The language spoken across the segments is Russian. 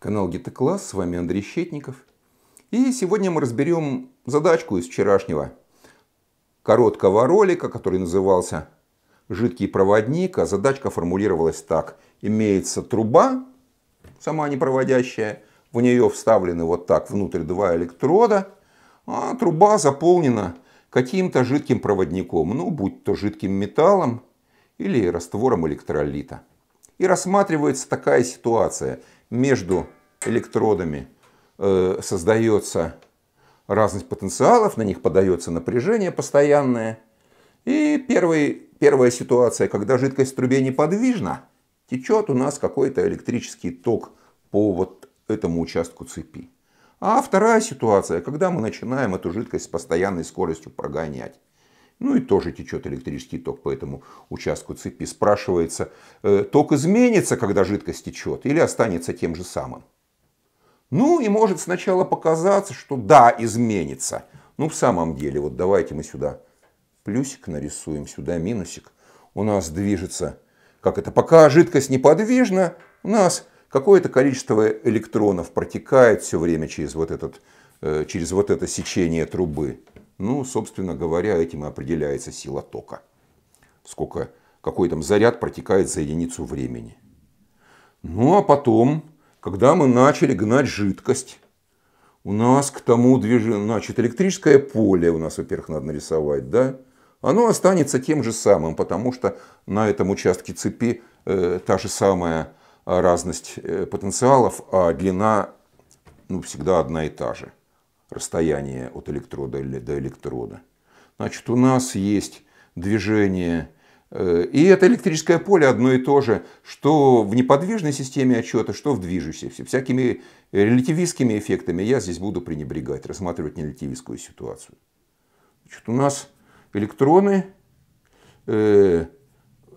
Канал Гитокласс, с вами Андрей Щетников. И сегодня мы разберем задачку из вчерашнего короткого ролика, который назывался «Жидкий проводник», а задачка формулировалась так. Имеется труба, сама непроводящая, в нее вставлены вот так внутрь два электрода, а труба заполнена каким-то жидким проводником, ну, будь то жидким металлом или раствором электролита. И рассматривается такая ситуация – между электродами э, создается разность потенциалов, на них подается напряжение постоянное. И первый, первая ситуация, когда жидкость в трубе неподвижна, течет у нас какой-то электрический ток по вот этому участку цепи. А вторая ситуация, когда мы начинаем эту жидкость с постоянной скоростью прогонять. Ну и тоже течет электрический ток по этому участку цепи. Спрашивается, э, ток изменится, когда жидкость течет, или останется тем же самым? Ну и может сначала показаться, что да, изменится. Ну в самом деле, вот давайте мы сюда плюсик нарисуем, сюда минусик. У нас движется, как это, пока жидкость неподвижна, у нас какое-то количество электронов протекает все время через вот, этот, э, через вот это сечение трубы. Ну, собственно говоря, этим и определяется сила тока. Сколько, какой там заряд протекает за единицу времени. Ну, а потом, когда мы начали гнать жидкость, у нас к тому движение, значит, электрическое поле у нас, во-первых, надо нарисовать, да? Оно останется тем же самым, потому что на этом участке цепи э, та же самая разность э, потенциалов, а длина ну, всегда одна и та же расстояние от электрода до электрода. Значит, у нас есть движение, э, и это электрическое поле одно и то же, что в неподвижной системе отчета, что в движущейся. Всякими релятивистскими эффектами я здесь буду пренебрегать, рассматривать нерелятивистскую ситуацию. Значит, у нас электроны э,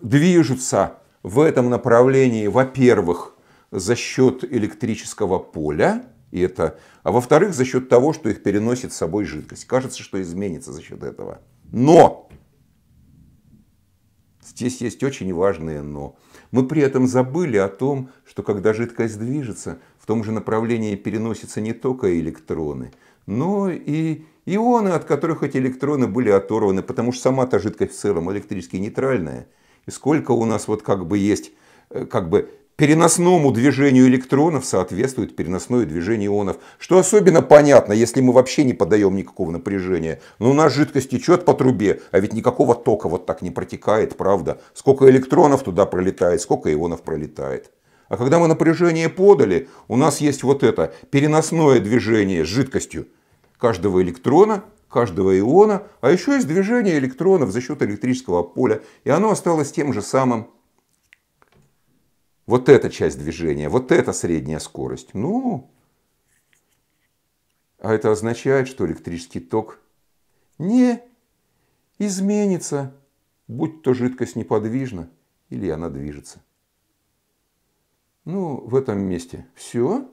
движутся в этом направлении, во-первых, за счет электрического поля, и это, а во-вторых, за счет того, что их переносит с собой жидкость. Кажется, что изменится за счет этого. Но! Здесь есть очень важное но. Мы при этом забыли о том, что когда жидкость движется, в том же направлении переносятся не только электроны, но и ионы, от которых эти электроны были оторваны, потому что сама та жидкость в целом электрически нейтральная. И сколько у нас вот как бы есть э, как бы Переносному движению электронов соответствует переносное движение ионов, что особенно понятно, если мы вообще не подаем никакого напряжения. Но ну, у нас жидкость течет по трубе, а ведь никакого тока вот так не протекает, правда? Сколько электронов туда пролетает, сколько ионов пролетает. А когда мы напряжение подали, у нас есть вот это переносное движение с жидкостью каждого электрона, каждого иона, а еще есть движение электронов за счет электрического поля, и оно осталось тем же самым вот эта часть движения, вот эта средняя скорость. Ну, а это означает, что электрический ток не изменится, будь то жидкость неподвижна или она движется. Ну, в этом месте все.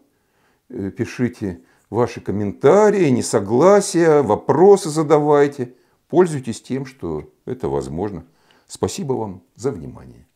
Э, пишите ваши комментарии, несогласия, вопросы задавайте. Пользуйтесь тем, что это возможно. Спасибо вам за внимание.